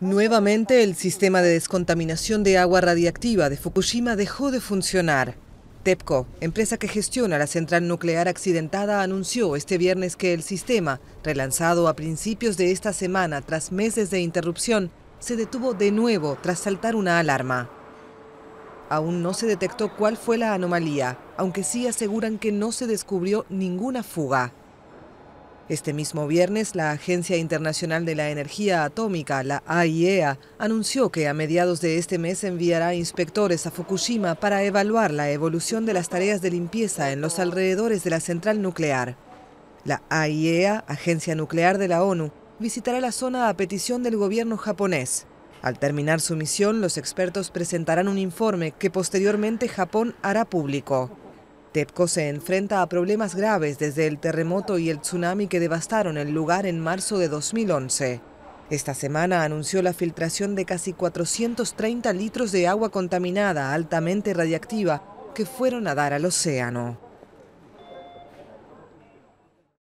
Nuevamente, el sistema de descontaminación de agua radiactiva de Fukushima dejó de funcionar. TEPCO, empresa que gestiona la central nuclear accidentada, anunció este viernes que el sistema, relanzado a principios de esta semana tras meses de interrupción, se detuvo de nuevo tras saltar una alarma. Aún no se detectó cuál fue la anomalía, aunque sí aseguran que no se descubrió ninguna fuga. Este mismo viernes, la Agencia Internacional de la Energía Atómica, la AIEA, e anunció que a mediados de este mes enviará inspectores a Fukushima para evaluar la evolución de las tareas de limpieza en los alrededores de la central nuclear. La AIEA, e Agencia Nuclear de la ONU, visitará la zona a petición del gobierno japonés. Al terminar su misión, los expertos presentarán un informe que posteriormente Japón hará público. TEPCO se enfrenta a problemas graves desde el terremoto y el tsunami que devastaron el lugar en marzo de 2011. Esta semana anunció la filtración de casi 430 litros de agua contaminada altamente radiactiva que fueron a dar al océano.